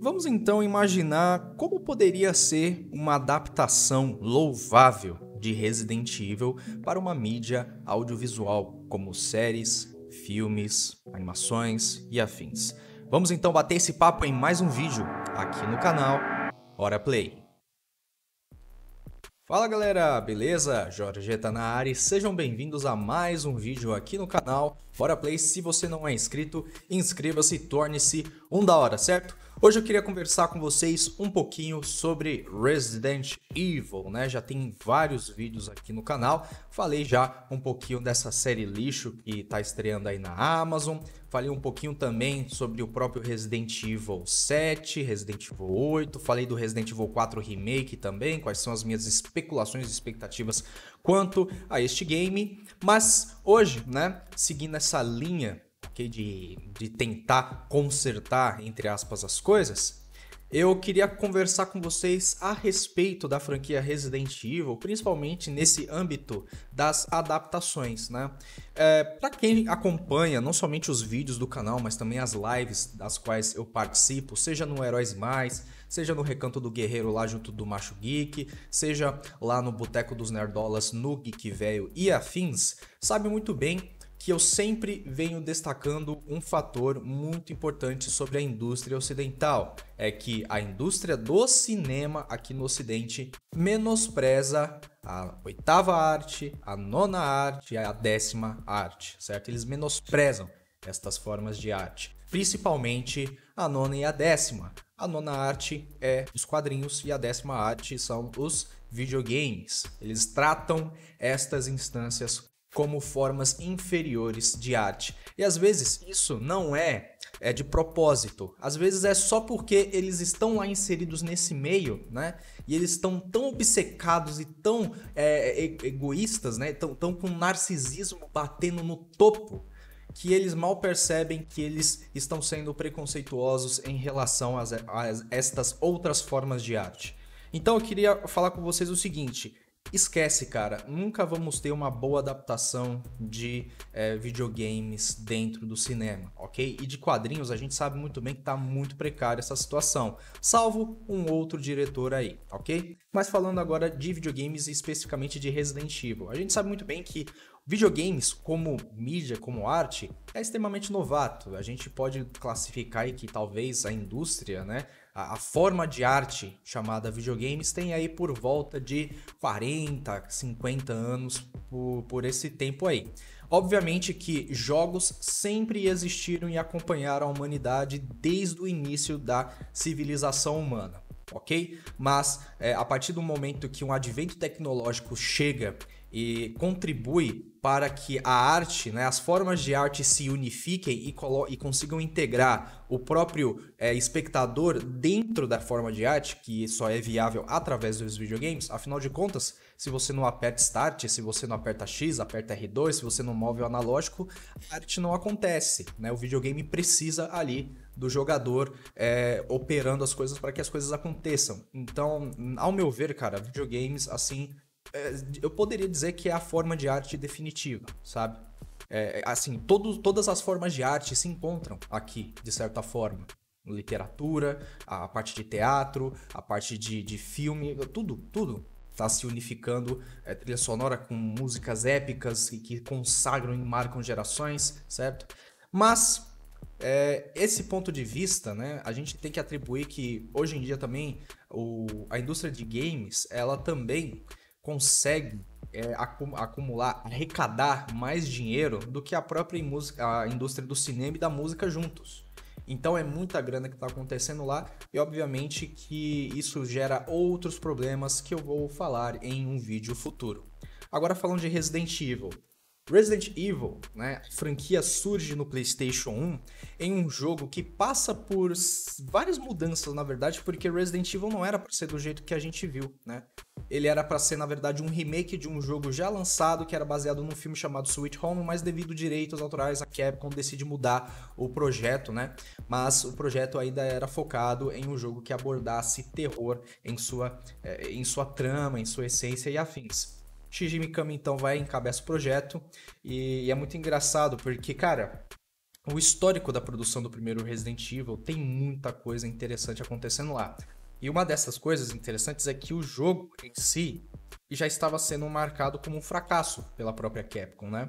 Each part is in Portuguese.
Vamos então imaginar como poderia ser uma adaptação louvável de Resident Evil para uma mídia audiovisual, como séries, filmes, animações e afins. Vamos então bater esse papo em mais um vídeo aqui no canal Hora Play. Fala galera, beleza? Jorge tá na área e sejam bem-vindos a mais um vídeo aqui no canal Bora Play. Se você não é inscrito, inscreva-se e torne-se um da hora, certo? Hoje eu queria conversar com vocês um pouquinho sobre Resident Evil, né? Já tem vários vídeos aqui no canal. Falei já um pouquinho dessa série lixo que tá estreando aí na Amazon. Falei um pouquinho também sobre o próprio Resident Evil 7, Resident Evil 8. Falei do Resident Evil 4 Remake também, quais são as minhas especulações e expectativas quanto a este game. Mas hoje, né, seguindo essa linha de, de tentar consertar, entre aspas, as coisas, eu queria conversar com vocês a respeito da franquia Resident Evil, principalmente nesse âmbito das adaptações, né? É, Para quem acompanha não somente os vídeos do canal, mas também as lives das quais eu participo, seja no Heróis Mais, seja no Recanto do Guerreiro lá junto do Macho Geek, seja lá no Boteco dos Nerdolas no Geek Velho e afins, sabe muito bem que eu sempre venho destacando um fator muito importante sobre a indústria ocidental, é que a indústria do cinema aqui no ocidente menospreza a oitava arte, a nona arte e a décima arte, certo? Eles menosprezam estas formas de arte, principalmente a nona e a décima. A nona arte é os quadrinhos e a décima arte são os videogames. Eles tratam estas instâncias como formas inferiores de arte. E às vezes isso não é é de propósito. Às vezes é só porque eles estão lá inseridos nesse meio, né? E eles estão tão obcecados e tão é, é egoístas, né? Tão, tão com narcisismo batendo no topo que eles mal percebem que eles estão sendo preconceituosos em relação a, a estas outras formas de arte. Então eu queria falar com vocês o seguinte: Esquece, cara, nunca vamos ter uma boa adaptação de é, videogames dentro do cinema, ok? E de quadrinhos a gente sabe muito bem que tá muito precária essa situação, salvo um outro diretor aí, ok? Mas falando agora de videogames especificamente de Resident Evil, a gente sabe muito bem que Videogames como mídia, como arte, é extremamente novato. A gente pode classificar aí que talvez a indústria, né, a, a forma de arte chamada videogames tem aí por volta de 40, 50 anos por, por esse tempo aí. Obviamente que jogos sempre existiram e acompanharam a humanidade desde o início da civilização humana, ok? Mas é, a partir do momento que um advento tecnológico chega e contribui para que a arte, né, as formas de arte se unifiquem e, e consigam integrar o próprio é, espectador dentro da forma de arte, que só é viável através dos videogames. Afinal de contas, se você não aperta Start, se você não aperta X, aperta R2, se você não move o analógico, a arte não acontece. Né? O videogame precisa ali do jogador é, operando as coisas para que as coisas aconteçam. Então, ao meu ver, cara, videogames assim eh, eu poderia dizer que é a forma de arte definitiva, sabe? É, é, assim, todo, todas as formas de arte se encontram aqui, de certa forma. Literatura, a parte de teatro, a parte de, de filme, tudo, tudo está se unificando. É, trilha sonora com músicas épicas e que consagram e marcam gerações, certo? Mas é, esse ponto de vista, né, a gente tem que atribuir que hoje em dia também o, a indústria de games, ela também consegue é, acumular, arrecadar mais dinheiro do que a própria música, a indústria do cinema e da música juntos. Então é muita grana que está acontecendo lá e obviamente que isso gera outros problemas que eu vou falar em um vídeo futuro. Agora falando de Resident Evil. Resident Evil, né, a franquia surge no PlayStation 1 em um jogo que passa por várias mudanças, na verdade, porque Resident Evil não era para ser do jeito que a gente viu, né? Ele era para ser, na verdade, um remake de um jogo já lançado, que era baseado num filme chamado Sweet Home, mas devido direitos autorais, a Capcom decide mudar o projeto, né? Mas o projeto ainda era focado em um jogo que abordasse terror em sua, eh, em sua trama, em sua essência e afins. Shinji Mikami, então, vai encabeçar o projeto e é muito engraçado porque, cara, o histórico da produção do primeiro Resident Evil tem muita coisa interessante acontecendo lá. E uma dessas coisas interessantes é que o jogo em si já estava sendo marcado como um fracasso pela própria Capcom, né?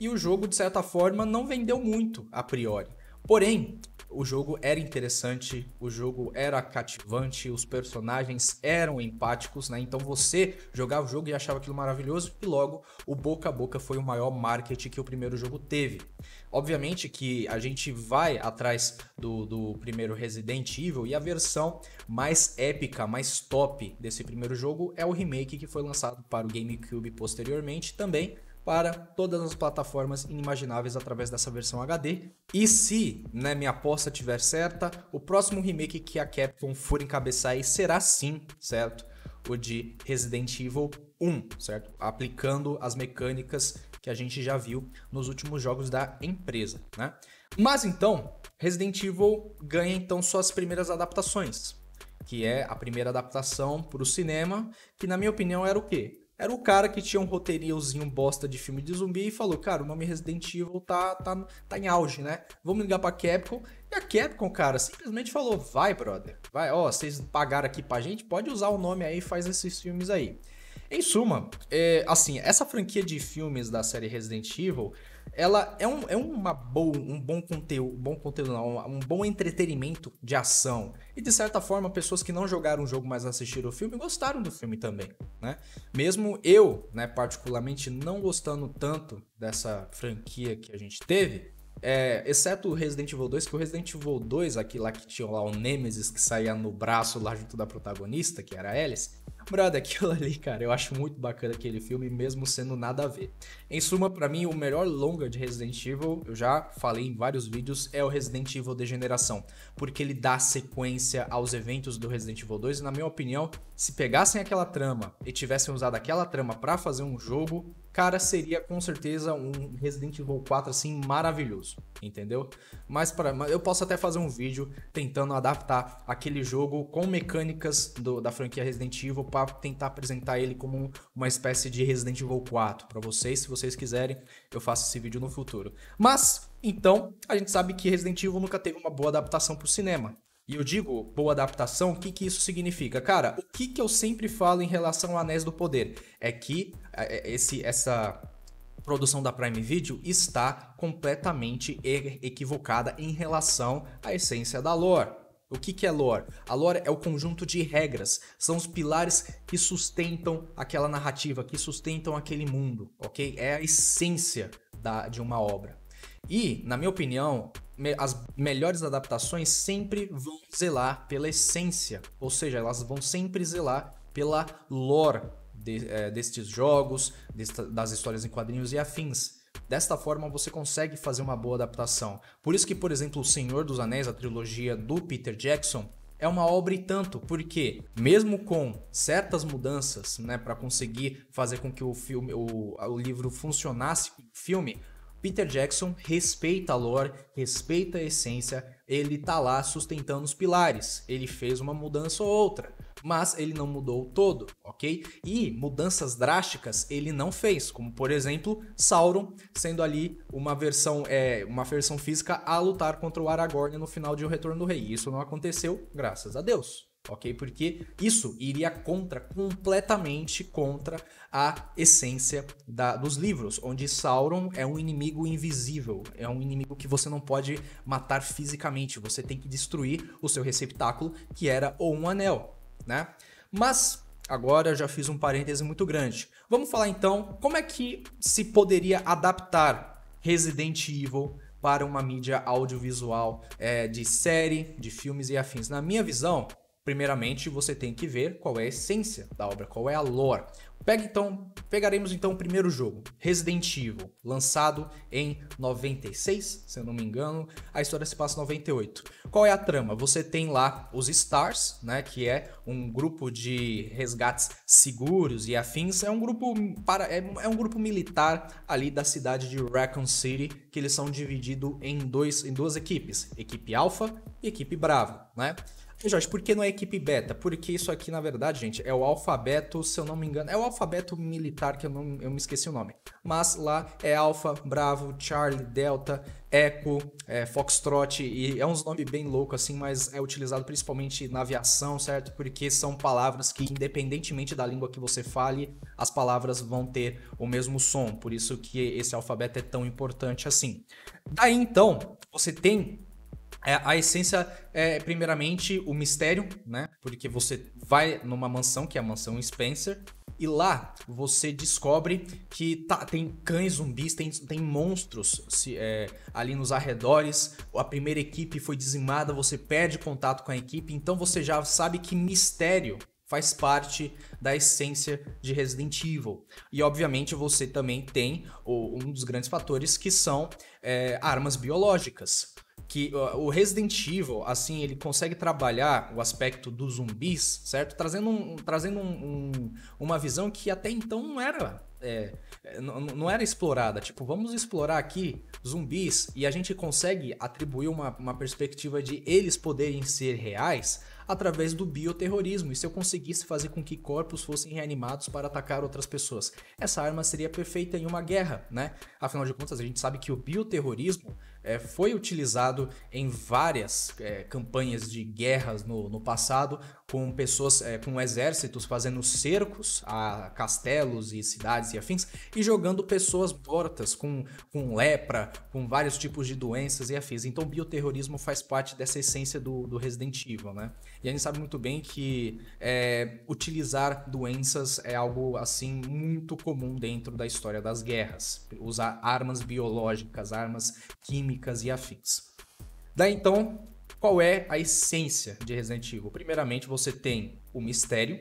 E o jogo, de certa forma, não vendeu muito a priori. Porém, o jogo era interessante, o jogo era cativante, os personagens eram empáticos, né? Então você jogava o jogo e achava aquilo maravilhoso, e logo o boca a boca foi o maior marketing que o primeiro jogo teve. Obviamente que a gente vai atrás do, do primeiro Resident Evil e a versão mais épica, mais top desse primeiro jogo é o remake que foi lançado para o GameCube posteriormente também para todas as plataformas inimagináveis através dessa versão HD. E se né, minha aposta tiver certa, o próximo remake que a Capcom for encabeçar será sim, certo? O de Resident Evil 1, certo? Aplicando as mecânicas que a gente já viu nos últimos jogos da empresa, né? Mas então, Resident Evil ganha então suas primeiras adaptações, que é a primeira adaptação para o cinema, que na minha opinião era o quê? Era o cara que tinha um roteirinhozinho bosta de filme de zumbi e falou, cara, o nome Resident Evil tá, tá, tá em auge, né? Vamos ligar pra Capcom. E a Capcom, cara, simplesmente falou, vai, brother. Vai, ó, vocês pagaram aqui pra gente, pode usar o nome aí e faz esses filmes aí. Em suma, é, assim, essa franquia de filmes da série Resident Evil ela é um, é uma boa, um bom conteúdo, bom conteúdo não, um bom entretenimento de ação. E de certa forma, pessoas que não jogaram o jogo, mas assistiram o filme, gostaram do filme também, né? Mesmo eu, né, particularmente não gostando tanto dessa franquia que a gente teve, é, exceto o Resident Evil 2, que o Resident Evil 2, aqui lá que tinha lá o Nemesis que saía no braço lá junto da protagonista, que era a Alice, Brother, aquilo ali, cara, eu acho muito bacana aquele filme, mesmo sendo nada a ver. Em suma, para mim, o melhor longa de Resident Evil, eu já falei em vários vídeos, é o Resident Evil Degeneração, porque ele dá sequência aos eventos do Resident Evil 2 e, na minha opinião, se pegassem aquela trama e tivessem usado aquela trama para fazer um jogo, cara, seria com certeza um Resident Evil 4 assim maravilhoso, entendeu? Mas para eu posso até fazer um vídeo tentando adaptar aquele jogo com mecânicas do, da franquia Resident Evil para tentar apresentar ele como uma espécie de Resident Evil 4 para vocês, se vocês quiserem, eu faço esse vídeo no futuro. Mas então, a gente sabe que Resident Evil nunca teve uma boa adaptação para o cinema. E eu digo boa adaptação, o que, que isso significa? Cara, o que, que eu sempre falo em relação ao Anéis do Poder? É que é, é, esse, essa produção da Prime Video está completamente equivocada em relação à essência da lore. O que, que é lore? A lore é o conjunto de regras, são os pilares que sustentam aquela narrativa, que sustentam aquele mundo, ok? É a essência da, de uma obra. E, na minha opinião, as melhores adaptações sempre vão zelar pela essência, ou seja, elas vão sempre zelar pela lore de, é, destes jogos, desta, das histórias em quadrinhos e afins. Desta forma, você consegue fazer uma boa adaptação. Por isso que, por exemplo, O Senhor dos Anéis, a trilogia do Peter Jackson, é uma obra e tanto, porque mesmo com certas mudanças, né, para conseguir fazer com que o filme, o, o livro funcionasse com o filme, Peter Jackson respeita a lore, respeita a essência, ele tá lá sustentando os pilares. Ele fez uma mudança ou outra, mas ele não mudou o todo, ok? E mudanças drásticas ele não fez, como por exemplo Sauron sendo ali uma versão, é, uma versão física a lutar contra o Aragorn no final de O Retorno do Rei. Isso não aconteceu, graças a Deus ok? Porque isso iria contra, completamente contra a essência da, dos livros, onde Sauron é um inimigo invisível, é um inimigo que você não pode matar fisicamente, você tem que destruir o seu receptáculo, que era ou um anel, né? Mas agora já fiz um parêntese muito grande. Vamos falar então como é que se poderia adaptar Resident Evil para uma mídia audiovisual é, de série, de filmes e afins. Na minha visão, Primeiramente, você tem que ver qual é a essência da obra, qual é a lore. Pega então, pegaremos então o primeiro jogo, Resident Evil, lançado em 96, se eu não me engano, a história se passa em 98. Qual é a trama? Você tem lá os Stars, né, que é um grupo de resgates seguros e afins, é um grupo para é, é um grupo militar ali da cidade de Raccoon City, que eles são divididos em dois em duas equipes, equipe Alpha e equipe Bravo, né? E Jorge, por que não é equipe beta? Porque isso aqui, na verdade, gente, é o alfabeto, se eu não me engano, é o alfabeto militar que eu, não, eu me esqueci o nome. Mas lá é Alfa, Bravo, Charlie, Delta, Echo, é, Foxtrot, e é uns nomes bem loucos assim, mas é utilizado principalmente na aviação, certo? Porque são palavras que, independentemente da língua que você fale, as palavras vão ter o mesmo som, por isso que esse alfabeto é tão importante assim. Daí então, você tem é, a essência é, primeiramente, o mistério, né? Porque você vai numa mansão, que é a mansão Spencer, e lá você descobre que tá, tem cães zumbis, tem, tem monstros se, é, ali nos arredores. A primeira equipe foi dizimada, você perde contato com a equipe, então você já sabe que mistério faz parte da essência de Resident Evil. E obviamente você também tem o, um dos grandes fatores que são é, armas biológicas que o Resident Evil, assim, ele consegue trabalhar o aspecto dos zumbis, certo? Trazendo, um, trazendo um, um, uma visão que até então não era. É, é não, não era explorada, tipo, vamos explorar aqui zumbis e a gente consegue atribuir uma, uma perspectiva de eles poderem ser reais através do bioterrorismo. E se eu conseguisse fazer com que corpos fossem reanimados para atacar outras pessoas? Essa arma seria perfeita em uma guerra, né? Afinal de contas, a gente sabe que o bioterrorismo é, foi utilizado em várias é, campanhas de guerras no, no passado, com pessoas, é, com exércitos fazendo cercos a castelos e cidades e afins, e jogando pessoas mortas com, com lepra, com vários tipos de doenças e afins. Então, bioterrorismo faz parte dessa essência do, do Resident Evil, né? E a gente sabe muito bem que é, utilizar doenças é algo assim muito comum dentro da história das guerras. Usar armas biológicas, armas químicas públicas e afins. Daí então, qual é a essência de Resident Evil? Primeiramente, você tem o mistério,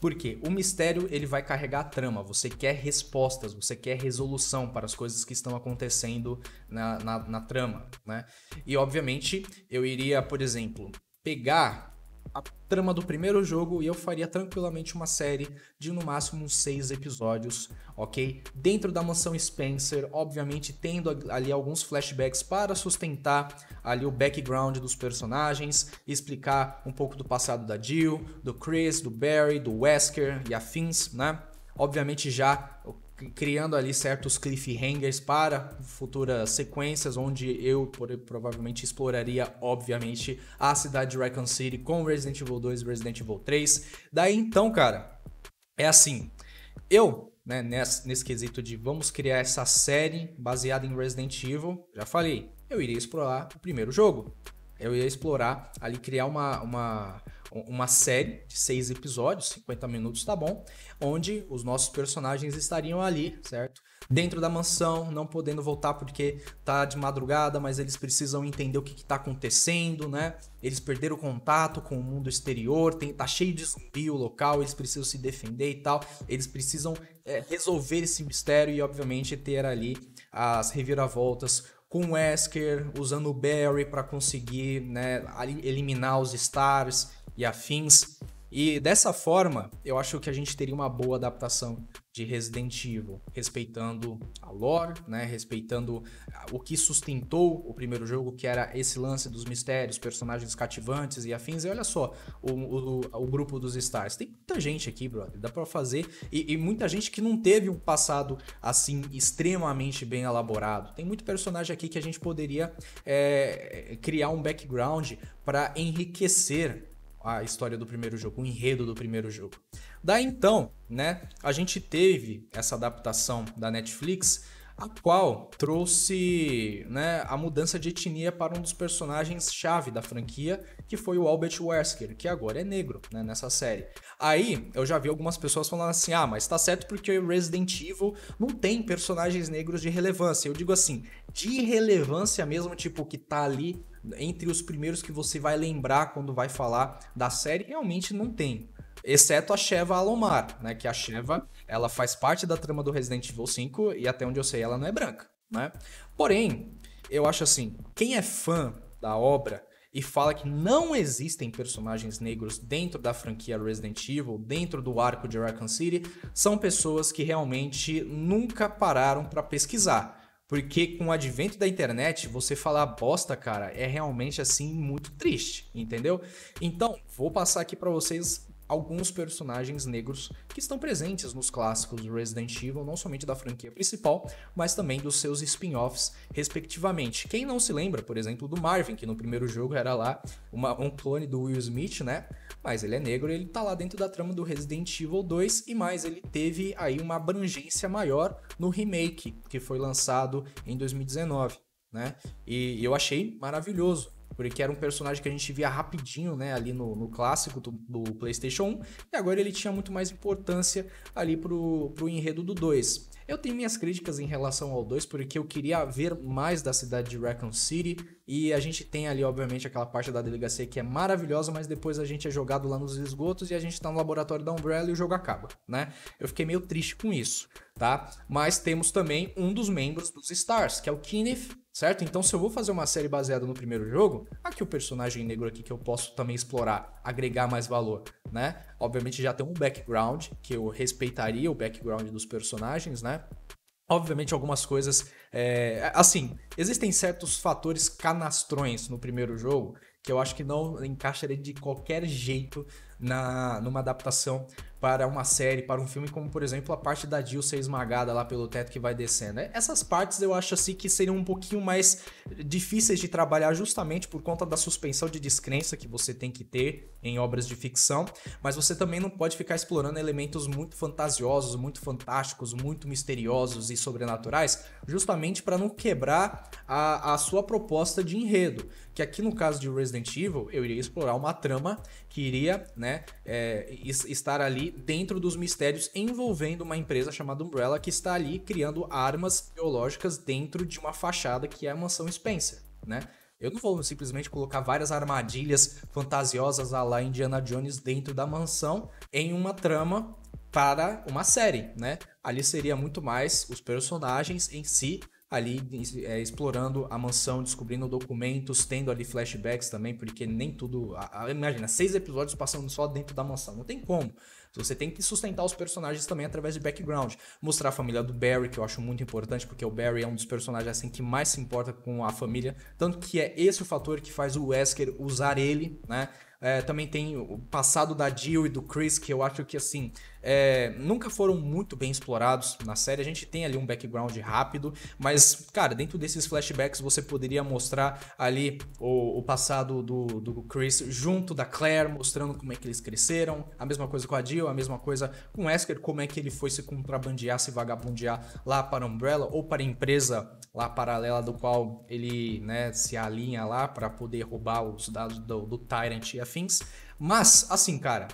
porque o mistério ele vai carregar a trama, você quer respostas, você quer resolução para as coisas que estão acontecendo na, na, na trama, né? E obviamente eu iria, por exemplo, pegar a trama do primeiro jogo e eu faria tranquilamente uma série de no máximo uns seis episódios, ok? Dentro da mansão Spencer, obviamente tendo ali alguns flashbacks para sustentar ali o background dos personagens, explicar um pouco do passado da Jill, do Chris, do Barry, do Wesker e afins, né? Obviamente já criando ali certos cliffhangers para futuras sequências, onde eu provavelmente exploraria, obviamente, a cidade de Raccoon City com Resident Evil 2 e Resident Evil 3. Daí então, cara, é assim, eu, né, nesse, nesse quesito de vamos criar essa série baseada em Resident Evil, já falei, eu iria explorar o primeiro jogo. Eu ia explorar ali, criar uma, uma uma série de seis episódios, 50 minutos tá bom, onde os nossos personagens estariam ali, certo? Dentro da mansão, não podendo voltar porque tá de madrugada, mas eles precisam entender o que, que tá acontecendo, né? Eles perderam contato com o mundo exterior, tem, tá cheio de zumbi o local, eles precisam se defender e tal. Eles precisam é, resolver esse mistério e, obviamente, ter ali as reviravoltas com Wesker, usando o Barry para conseguir né, eliminar os Stars e afins. E dessa forma, eu acho que a gente teria uma boa adaptação de Resident Evil, respeitando a lore, né, respeitando ah, o que sustentou o primeiro jogo, que era esse lance dos mistérios, personagens cativantes e afins. E olha só, o, o, o grupo dos Stars. Tem muita gente aqui, brother, dá para fazer. E, e, muita gente que não teve um passado assim extremamente bem elaborado. Tem muito personagem aqui que a gente poderia é, criar um background para enriquecer a história do primeiro jogo, o enredo do primeiro jogo. Daí então, né, a gente teve essa adaptação da Netflix, a qual trouxe né, a mudança de etnia para um dos personagens-chave da franquia, que foi o Albert Wesker, que agora é negro né, nessa série. Aí eu já vi algumas pessoas falando assim: ah, mas tá certo porque Resident Evil não tem personagens negros de relevância. Eu digo assim, de relevância mesmo, tipo, que tá ali entre os primeiros que você vai lembrar quando vai falar da série, realmente não tem. Exceto a Sheva Alomar, né? Que a Sheva, ela faz parte da trama do Resident Evil 5 e até onde eu sei ela não é branca, né? Porém, eu acho assim, quem é fã da obra e fala que não existem personagens negros dentro da franquia Resident Evil, dentro do arco de Raccoon City, são pessoas que realmente nunca pararam para pesquisar. Porque com o advento da internet, você falar bosta, cara, é realmente assim muito triste, entendeu? Então, vou passar aqui para vocês alguns personagens negros que estão presentes nos clássicos Resident Evil, não somente da franquia principal, mas também dos seus spin-offs, respectivamente. Quem não se lembra, por exemplo, do Marvin, que no primeiro jogo era lá uma, um clone do Will Smith, né? Mas ele é negro e ele tá lá dentro da trama do Resident Evil 2 e mais, ele teve aí uma abrangência maior no remake, que foi lançado em 2019. Né? E eu achei maravilhoso. Porque era um personagem que a gente via rapidinho, né, ali no, no clássico do, do, PlayStation 1, e agora ele tinha muito mais importância ali pro, pro enredo do 2. Eu tenho minhas críticas em relação ao 2, porque eu queria ver mais da cidade de Raccoon City, e a gente tem ali, obviamente, aquela parte da delegacia que é maravilhosa, mas depois a gente é jogado lá nos esgotos e a gente tá no laboratório da Umbrella e o jogo acaba, né? Eu fiquei meio triste com isso, tá? Mas temos também um dos membros dos Stars, que é o Kenneth, certo? Então, se eu vou fazer uma série baseada no primeiro jogo, aqui o personagem negro aqui que eu posso também explorar, agregar mais valor, né? Obviamente já tem um background, que eu respeitaria o background dos personagens, né? Obviamente, algumas coisas. É... Assim, existem certos fatores canastrões no primeiro jogo que eu acho que não encaixaria de qualquer jeito na, numa adaptação para uma série, para um filme, como por exemplo a parte da Jill ser esmagada lá pelo teto que vai descendo. É, essas partes eu acho assim que seriam um pouquinho mais difíceis de trabalhar justamente por conta da suspensão de descrença que você tem que ter em obras de ficção, mas você também não pode ficar explorando elementos muito fantasiosos, muito fantásticos, muito misteriosos e sobrenaturais, justamente para não quebrar a, a sua proposta de enredo, que aqui no caso de Resident Evil eu iria explorar uma trama que iria né, é, estar ali dentro dos mistérios envolvendo uma empresa chamada Umbrella que está ali criando armas biológicas dentro de uma fachada que é a mansão Spencer, né? Eu não vou simplesmente colocar várias armadilhas fantasiosas à la Indiana Jones dentro da mansão em uma trama para uma série, né? Ali seria muito mais os personagens em si ali é, explorando a mansão, descobrindo documentos, tendo ali flashbacks também, porque nem tudo. A, a, imagina, seis episódios passando só dentro da mansão. Não tem como. Então, você tem que sustentar os personagens também através de background. Mostrar a família do Barry, que eu acho muito importante, porque o Barry é um dos personagens assim que mais se importa com a família. Tanto que é esse o fator que faz o Wesker usar ele, né? É, também tem o passado da Jill e do Chris, que eu acho que assim é, nunca foram muito bem explorados na série. A gente tem ali um background rápido, mas, cara, dentro desses flashbacks você poderia mostrar ali o, o passado do, do Chris junto da Claire, mostrando como é que eles cresceram. A mesma coisa com a Jill, a mesma coisa com o Wesker, como é que ele foi se contrabandear, se vagabundear lá para a Umbrella ou para a empresa lá paralela do qual ele né, se alinha lá para poder roubar os dados do, do Tyrant e afins. Mas, assim, cara,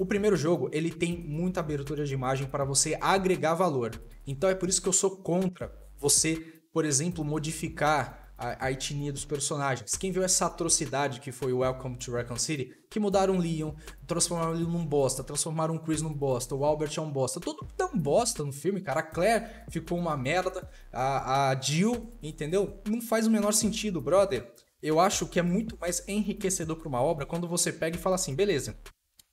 o primeiro jogo, ele tem muita abertura de imagem para você agregar valor. Então é por isso que eu sou contra você, por exemplo, modificar a, a etnia dos personagens. Quem viu essa atrocidade que foi o Welcome to Raccoon City, que mudaram o Leon, transformaram ele num bosta, transformaram o Chris num bosta, o Albert é um bosta, todo mundo é um bosta no filme, cara. A Claire ficou uma merda, a, a Jill, entendeu? Não faz o menor sentido, brother. Eu acho que é muito mais enriquecedor para uma obra quando você pega e fala assim, beleza,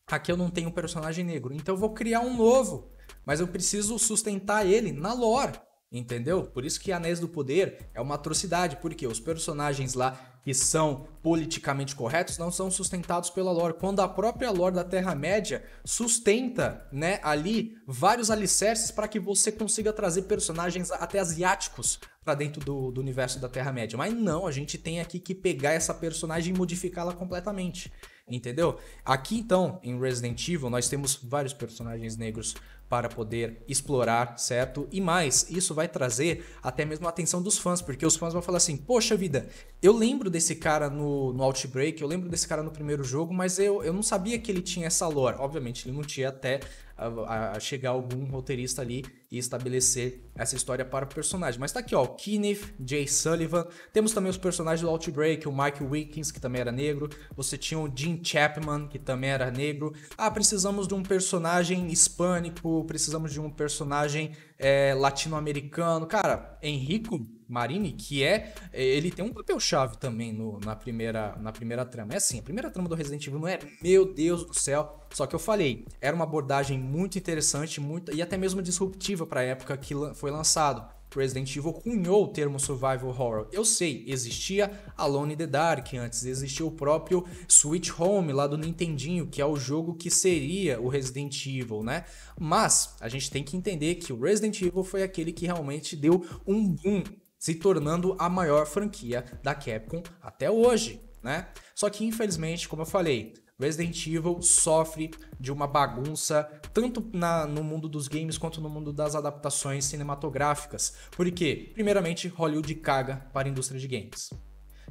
Aqui eu não tenho um personagem negro, então eu vou criar um novo. Mas eu preciso sustentar ele na lore, entendeu? Por isso que Anéis do Poder é uma atrocidade, porque os personagens lá que são politicamente corretos não são sustentados pela lore. Quando a própria lore da Terra-média sustenta, né, ali vários alicerces para que você consiga trazer personagens até asiáticos para dentro do, do universo da Terra-média. Mas não, a gente tem aqui que pegar essa personagem e modificá-la completamente entendeu? Aqui então, em Resident Evil, nós temos vários personagens negros para poder explorar, certo? E mais, isso vai trazer até mesmo a atenção dos fãs, porque os fãs vão falar assim: Poxa vida, eu lembro desse cara no, no Outbreak, eu lembro desse cara no primeiro jogo, mas eu, eu não sabia que ele tinha essa lore. Obviamente, ele não tinha até a, a chegar algum roteirista ali e estabelecer essa história para o personagem. Mas tá aqui, ó, Kenneth J. Sullivan. Temos também os personagens do Outbreak, o Mike Wilkins, que também era negro. Você tinha o Jim Chapman, que também era negro. Ah, precisamos de um personagem hispânico, precisamos de um personagem é, latino-americano. Cara, Henrico Marini, que é, é. Ele tem um papel-chave também no, na, primeira, na primeira trama. É assim, a primeira trama do Resident Evil não é, meu Deus do céu. Só que eu falei, era uma abordagem muito interessante muito, e até mesmo disruptiva para a época que foi lançado. Resident Evil cunhou o termo survival horror. Eu sei, existia Alone in the Dark antes, existia o próprio Switch Home lá do Nintendinho, que é o jogo que seria o Resident Evil, né? Mas a gente tem que entender que o Resident Evil foi aquele que realmente deu um boom, se tornando a maior franquia da Capcom até hoje, né? Só que infelizmente, como eu falei, Resident Evil sofre de uma bagunça tanto na, no mundo dos games quanto no mundo das adaptações cinematográficas. Porque, primeiramente, Hollywood caga para a indústria de games.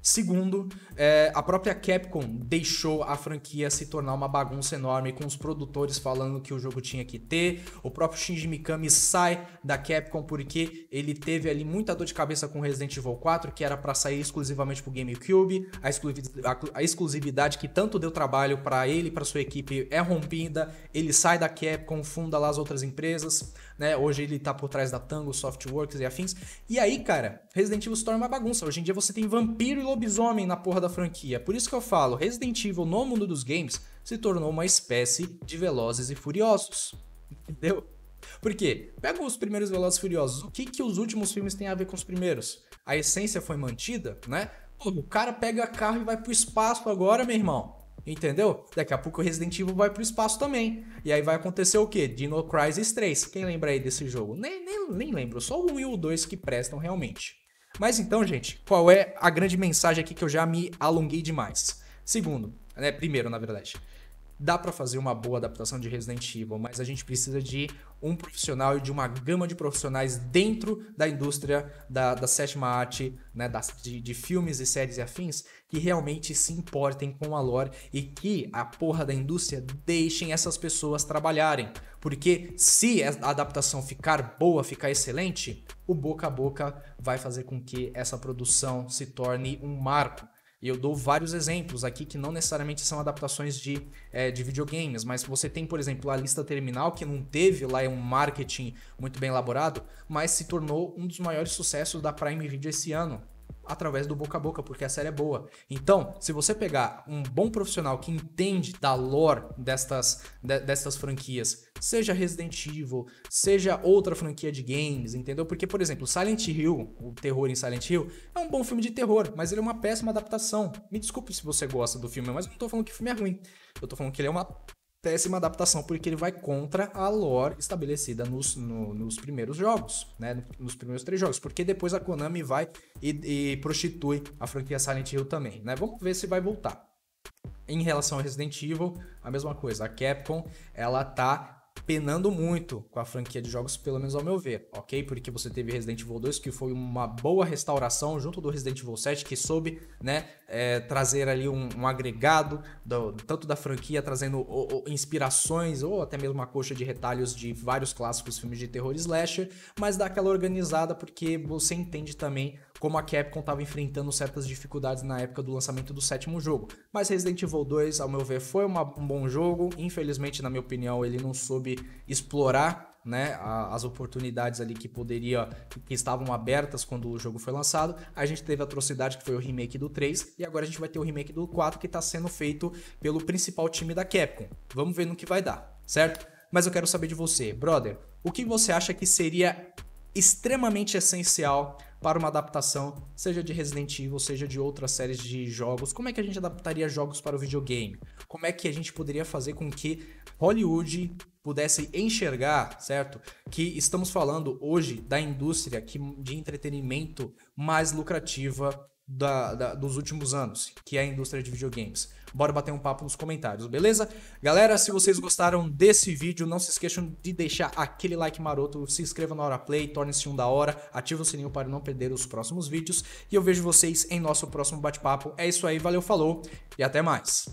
Segundo, é, a própria Capcom deixou a franquia se tornar uma bagunça enorme, com os produtores falando que o jogo tinha que ter. O próprio Shinji Mikami sai da Capcom porque ele teve ali muita dor de cabeça com Resident Evil 4, que era para sair exclusivamente pro GameCube. A, exclusiv a, a exclusividade que tanto deu trabalho para ele e para sua equipe é rompida. Ele sai da Capcom, funda lá as outras empresas, né? Hoje ele tá por trás da Tango, Softworks e afins. E aí, cara, Resident Evil se torna uma bagunça. Hoje em dia você tem vampiro e lobisomem na porra da franquia. Por isso que eu falo, Resident Evil no mundo dos games se tornou uma espécie de Velozes e Furiosos. Entendeu? Porque pega os primeiros Velozes e Furiosos, o que que os últimos filmes têm a ver com os primeiros? A essência foi mantida, né? Pô, o cara pega carro e vai pro espaço agora, meu irmão. Entendeu? Daqui a pouco o Resident Evil vai pro espaço também. E aí vai acontecer o quê? Dino Crisis 3. Quem lembra aí desse jogo? Nem, nem, nem lembro, só o 1 e o 2 que prestam realmente. Mas então, gente, qual é a grande mensagem aqui que eu já me alonguei demais? Segundo, né, primeiro, na verdade. Dá para fazer uma boa adaptação de Resident Evil, mas a gente precisa de um profissional e de uma gama de profissionais dentro da indústria da, da sétima arte, né, das, de, de, filmes e séries e afins, que realmente se importem com a lore e que a porra da indústria deixem essas pessoas trabalharem. Porque se a adaptação ficar boa, ficar excelente, o boca a boca vai fazer com que essa produção se torne um marco. E eu dou vários exemplos aqui que não necessariamente são adaptações de, é, de videogames, mas você tem, por exemplo, a lista terminal, que não teve lá é um marketing muito bem elaborado, mas se tornou um dos maiores sucessos da Prime Video esse ano através do boca a boca, porque a série é boa. Então, se você pegar um bom profissional que entende da lore destas, de, destas franquias, seja Resident Evil, seja outra franquia de games, entendeu? Porque, por exemplo, Silent Hill, o terror em Silent Hill, é um bom filme de terror, mas ele é uma péssima adaptação. Me desculpe se você gosta do filme, mas eu não tô falando que o filme é ruim. Eu tô falando que ele é uma péssima adaptação, porque ele vai contra a lore estabelecida nos, no, nos primeiros jogos, né? Nos primeiros três jogos. Porque depois a Konami vai e, e, prostitui a franquia Silent Hill também, né? Vamos ver se vai voltar. Em relação a Resident Evil, a mesma coisa. A Capcom, ela tá penando muito com a franquia de jogos, pelo menos ao meu ver, ok? Porque você teve Resident Evil 2, que foi uma boa restauração junto do Resident Evil 7, que soube, né, é, trazer ali um, um agregado, do, tanto da franquia, trazendo o, o, inspirações ou até mesmo uma coxa de retalhos de vários clássicos filmes de terror slasher, mas dá aquela organizada porque você entende também como a Capcom estava enfrentando certas dificuldades na época do lançamento do sétimo jogo. Mas Resident Evil 2, ao meu ver, foi uma, um bom jogo. Infelizmente, na minha opinião, ele não soube explorar né, a, as oportunidades ali que poderia, que estavam abertas quando o jogo foi lançado. A gente teve a atrocidade que foi o remake do 3 e agora a gente vai ter o remake do 4 que está sendo feito pelo principal time da Capcom. Vamos ver no que vai dar, certo? Mas eu quero saber de você, brother, o que você acha que seria extremamente essencial para uma adaptação, seja de Resident Evil, seja de outras séries de jogos? Como é que a gente adaptaria jogos para o videogame? Como é que a gente poderia fazer com que Hollywood pudesse enxergar, certo? Que estamos falando hoje da indústria que, de entretenimento mais lucrativa da, da, dos últimos anos, que é a indústria de videogames. Bora bater um papo nos comentários, beleza? Galera, se vocês gostaram desse vídeo, não se esqueçam de deixar aquele like maroto, se inscreva na Hora Play, torne-se um da hora, ative o sininho para não perder os próximos vídeos e eu vejo vocês em nosso próximo bate-papo. É isso aí, valeu, falou e até mais.